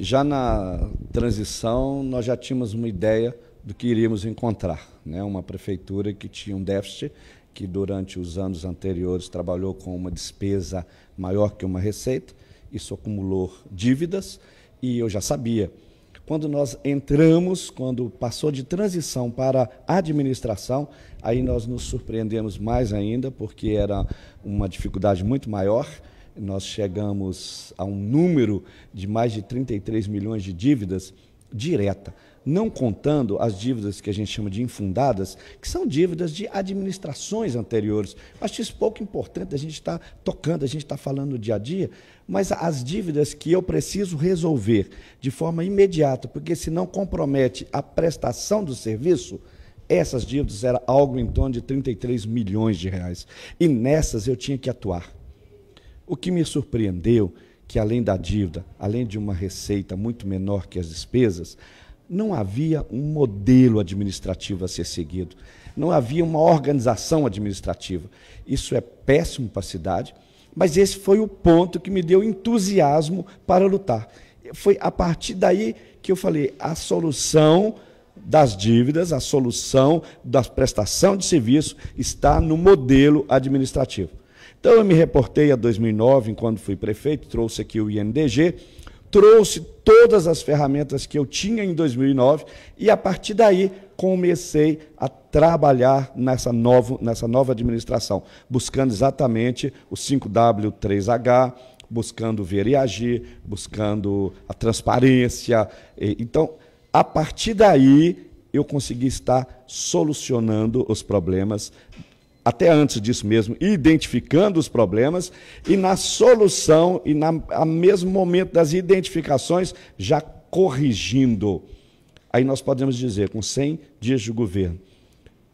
já na transição, nós já tínhamos uma ideia do que iríamos encontrar. Né? Uma prefeitura que tinha um déficit, que durante os anos anteriores trabalhou com uma despesa maior que uma receita, isso acumulou dívidas, e eu já sabia. Quando nós entramos, quando passou de transição para administração, aí nós nos surpreendemos mais ainda, porque era uma dificuldade muito maior nós chegamos a um número de mais de 33 milhões de dívidas direta, não contando as dívidas que a gente chama de infundadas, que são dívidas de administrações anteriores. Acho isso pouco importante, a gente está tocando, a gente está falando no dia a dia, mas as dívidas que eu preciso resolver de forma imediata, porque se não compromete a prestação do serviço, essas dívidas era algo em torno de 33 milhões de reais. E nessas eu tinha que atuar. O que me surpreendeu que além da dívida, além de uma receita muito menor que as despesas, não havia um modelo administrativo a ser seguido, não havia uma organização administrativa. Isso é péssimo para a cidade, mas esse foi o ponto que me deu entusiasmo para lutar. Foi a partir daí que eu falei: a solução das dívidas, a solução da prestação de serviço está no modelo administrativo. Então eu me reportei a 2009, quando fui prefeito, trouxe aqui o INDG, trouxe todas as ferramentas que eu tinha em 2009 e a partir daí comecei a trabalhar nessa, novo, nessa nova administração, buscando exatamente o 5W3H, buscando ver e agir, buscando a transparência. Então, a partir daí, eu consegui estar solucionando os problemas até antes disso mesmo, identificando os problemas e na solução e na, a mesmo momento das identificações já corrigindo. Aí nós podemos dizer, com 100 dias de governo,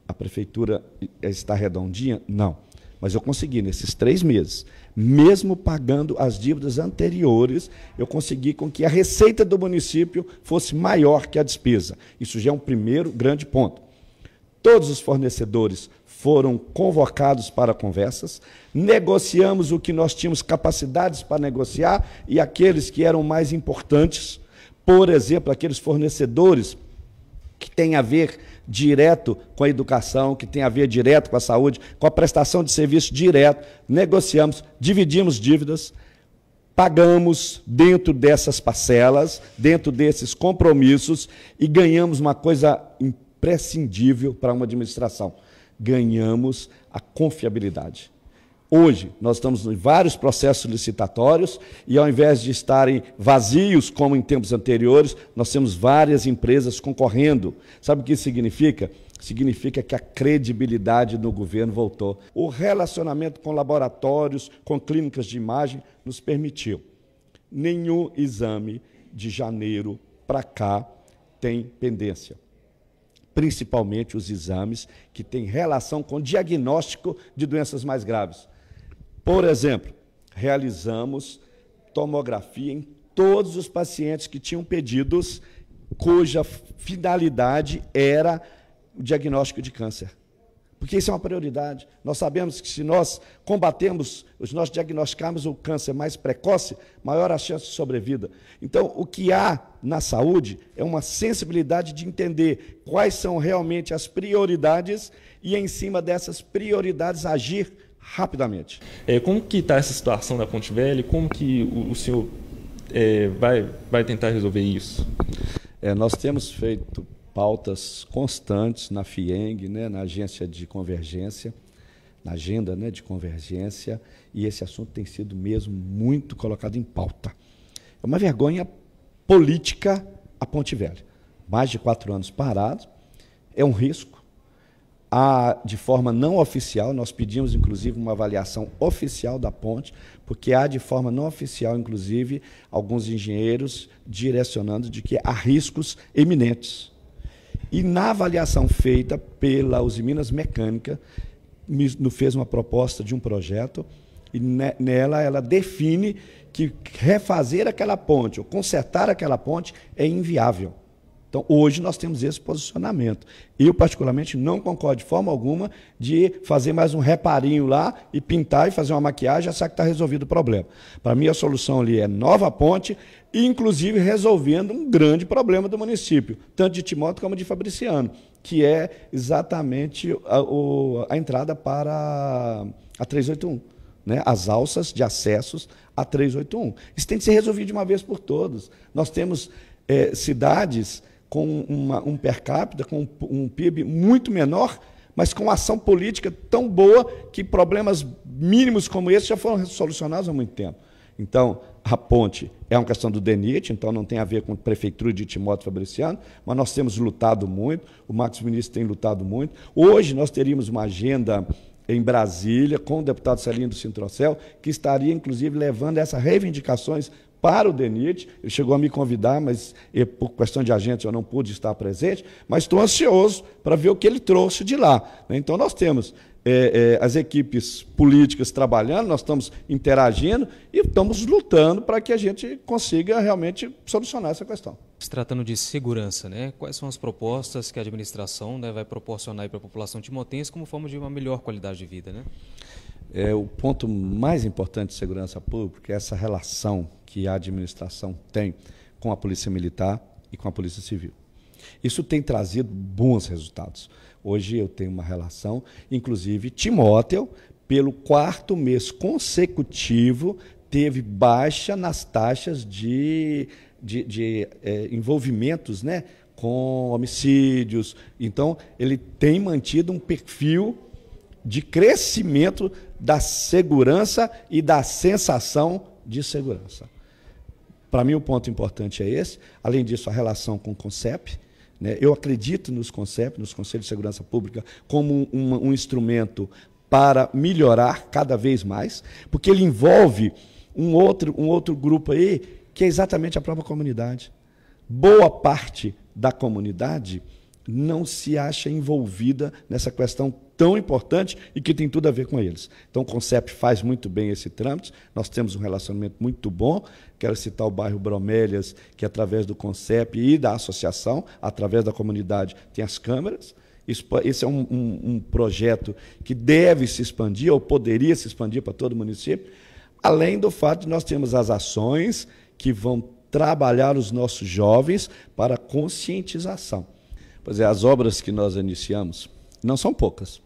a prefeitura está redondinha? Não. Mas eu consegui, nesses três meses, mesmo pagando as dívidas anteriores, eu consegui com que a receita do município fosse maior que a despesa. Isso já é um primeiro grande ponto. Todos os fornecedores foram convocados para conversas, negociamos o que nós tínhamos capacidades para negociar e aqueles que eram mais importantes, por exemplo, aqueles fornecedores que têm a ver direto com a educação, que tem a ver direto com a saúde, com a prestação de serviço direto, negociamos, dividimos dívidas, pagamos dentro dessas parcelas, dentro desses compromissos e ganhamos uma coisa importante imprescindível para uma administração. Ganhamos a confiabilidade. Hoje, nós estamos em vários processos licitatórios e, ao invés de estarem vazios, como em tempos anteriores, nós temos várias empresas concorrendo. Sabe o que isso significa? Significa que a credibilidade do governo voltou. O relacionamento com laboratórios, com clínicas de imagem, nos permitiu. Nenhum exame de janeiro para cá tem pendência principalmente os exames que têm relação com diagnóstico de doenças mais graves. Por exemplo, realizamos tomografia em todos os pacientes que tinham pedidos cuja finalidade era o diagnóstico de câncer porque isso é uma prioridade. Nós sabemos que se nós combatemos, se nós diagnosticarmos o câncer mais precoce, maior a chance de sobrevida. Então, o que há na saúde é uma sensibilidade de entender quais são realmente as prioridades e, em cima dessas prioridades, agir rapidamente. É, como que está essa situação da Ponte Velha? Como que o, o senhor é, vai, vai tentar resolver isso? É, nós temos feito pautas constantes na FIENG, né, na Agência de Convergência, na Agenda né, de Convergência, e esse assunto tem sido mesmo muito colocado em pauta. É uma vergonha política a Ponte Velha. Mais de quatro anos parado, é um risco. Há, de forma não oficial, nós pedimos inclusive uma avaliação oficial da ponte, porque há de forma não oficial, inclusive, alguns engenheiros direcionando de que há riscos eminentes e na avaliação feita pela Usiminas Mecânica, me, fez uma proposta de um projeto e nela ela define que refazer aquela ponte ou consertar aquela ponte é inviável. Então, hoje nós temos esse posicionamento. Eu, particularmente, não concordo de forma alguma de fazer mais um reparinho lá e pintar e fazer uma maquiagem, achar que está resolvido o problema. Para mim, a solução ali é nova ponte, inclusive resolvendo um grande problema do município, tanto de Timóteo como de Fabriciano, que é exatamente a, o, a entrada para a 381. Né, as alças de acessos a 381. Isso tem que ser resolvido de uma vez por todas. Nós temos é, cidades com uma, um per capita, com um PIB muito menor, mas com ação política tão boa que problemas mínimos como esse já foram solucionados há muito tempo. Então, a ponte é uma questão do DENIT, então não tem a ver com a prefeitura de Timóteo Fabriciano, mas nós temos lutado muito, o Marcos Ministro tem lutado muito. Hoje nós teríamos uma agenda em Brasília com o deputado Celinho do Cintrocel, que estaria inclusive levando essas reivindicações para o DENIT. Ele chegou a me convidar, mas por questão de agentes eu não pude estar presente, mas estou ansioso para ver o que ele trouxe de lá. Né? Então nós temos é, é, as equipes políticas trabalhando, nós estamos interagindo e estamos lutando para que a gente consiga realmente solucionar essa questão. Se tratando de segurança, né? quais são as propostas que a administração né, vai proporcionar para a população timotense como forma de uma melhor qualidade de vida? Né? É, o ponto mais importante de segurança pública é essa relação que a administração tem com a Polícia Militar e com a Polícia Civil. Isso tem trazido bons resultados. Hoje eu tenho uma relação, inclusive Timóteo, pelo quarto mês consecutivo, teve baixa nas taxas de, de, de é, envolvimentos né, com homicídios. Então, ele tem mantido um perfil de crescimento da segurança e da sensação de segurança. Para mim, o ponto importante é esse. Além disso, a relação com o CONCEP. Né? Eu acredito nos CONCEP, nos Conselhos de Segurança Pública, como um, um instrumento para melhorar cada vez mais, porque ele envolve um outro, um outro grupo aí, que é exatamente a própria comunidade. Boa parte da comunidade não se acha envolvida nessa questão tão importante e que tem tudo a ver com eles. Então, o Concep faz muito bem esse trâmite, nós temos um relacionamento muito bom. Quero citar o bairro Bromélias, que através do Concep e da associação, através da comunidade, tem as câmaras. Isso, esse é um, um, um projeto que deve se expandir, ou poderia se expandir para todo o município, além do fato de nós termos as ações que vão trabalhar os nossos jovens para conscientização. Pois é, as obras que nós iniciamos não são poucas.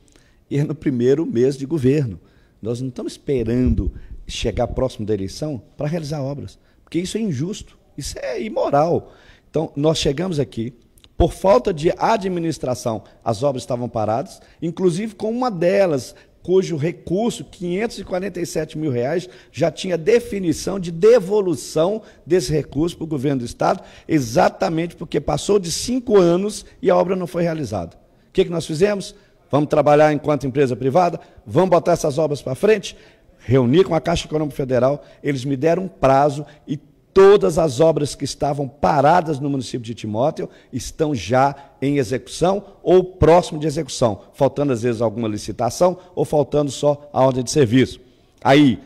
E é no primeiro mês de governo. Nós não estamos esperando chegar próximo da eleição para realizar obras, porque isso é injusto, isso é imoral. Então, nós chegamos aqui, por falta de administração, as obras estavam paradas, inclusive com uma delas, cujo recurso, 547 mil reais, já tinha definição de devolução desse recurso para o governo do Estado, exatamente porque passou de cinco anos e a obra não foi realizada. O que, que nós fizemos? Vamos trabalhar enquanto empresa privada, vamos botar essas obras para frente. Reuni com a Caixa Econômica Federal, eles me deram um prazo e todas as obras que estavam paradas no município de Timóteo estão já em execução ou próximo de execução, faltando às vezes alguma licitação ou faltando só a ordem de serviço. Aí,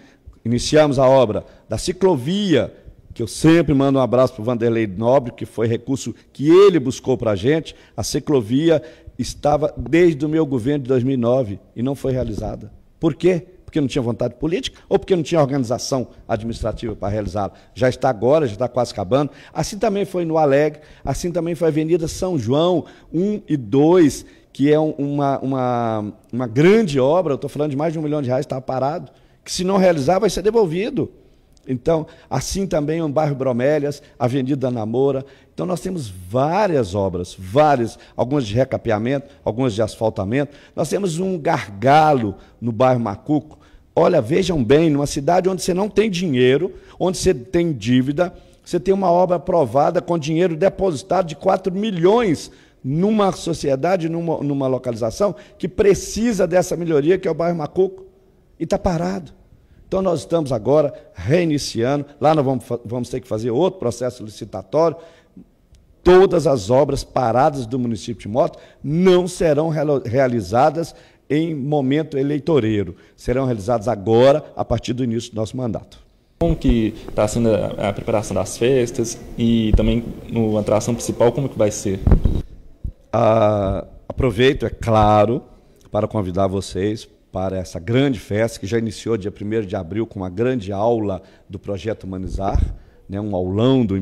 iniciamos a obra da ciclovia que eu sempre mando um abraço para o Vanderlei Nobre, que foi recurso que ele buscou para a gente. A ciclovia estava desde o meu governo de 2009 e não foi realizada. Por quê? Porque não tinha vontade política ou porque não tinha organização administrativa para realizá-la. Já está agora, já está quase acabando. Assim também foi no Alegre, assim também foi a Avenida São João 1 e 2, que é uma, uma, uma grande obra, eu estou falando de mais de um milhão de reais, está parado, que se não realizar vai ser devolvido. Então, assim também o bairro Bromélias, Avenida Namora. Então, nós temos várias obras, várias, algumas de recapeamento, algumas de asfaltamento. Nós temos um gargalo no bairro Macuco. Olha, vejam bem, numa cidade onde você não tem dinheiro, onde você tem dívida, você tem uma obra aprovada com dinheiro depositado de 4 milhões numa sociedade, numa, numa localização que precisa dessa melhoria, que é o bairro Macuco, e está parado. Então nós estamos agora reiniciando, lá nós vamos, vamos ter que fazer outro processo licitatório. Todas as obras paradas do município de Moto não serão realizadas em momento eleitoreiro. Serão realizadas agora, a partir do início do nosso mandato. Como que está sendo a, a, preparação das festas e também no atração principal, como que vai ser? Ah, aproveito, é claro, para convidar vocês para essa grande festa, que já iniciou dia 1 de abril com uma grande aula do Projeto Humanizar, né, um aulão do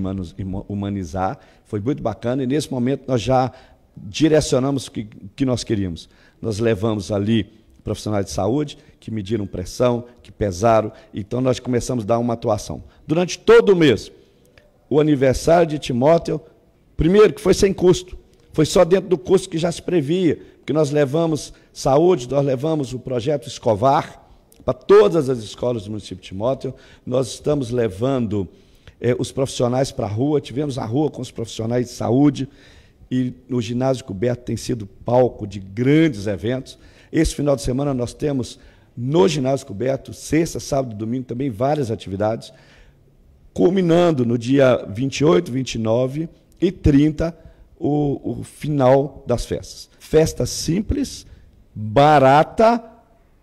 Humanizar. Foi muito bacana e nesse momento nós já direcionamos o que, que nós queríamos. Nós levamos ali profissionais de saúde que mediram pressão, que pesaram, então nós começamos a dar uma atuação. Durante todo o mês, o aniversário de Timóteo, primeiro que foi sem custo, foi só dentro do custo que já se previa, porque nós levamos saúde, nós levamos o projeto Escovar para todas as escolas do município de Timóteo, nós estamos levando eh, os profissionais para a rua, tivemos a rua com os profissionais de saúde, e o ginásio coberto tem sido palco de grandes eventos. Esse final de semana nós temos no ginásio coberto, sexta, sábado e domingo, também várias atividades, culminando no dia 28, 29 e 30 o, o final das festas. Festa simples, barata,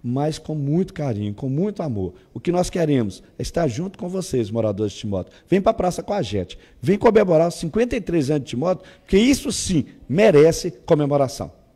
mas com muito carinho, com muito amor. O que nós queremos é estar junto com vocês, moradores de Timóteo. Vem para a praça com a gente. Vem comemorar os 53 anos de Timóteo, porque isso sim merece comemoração.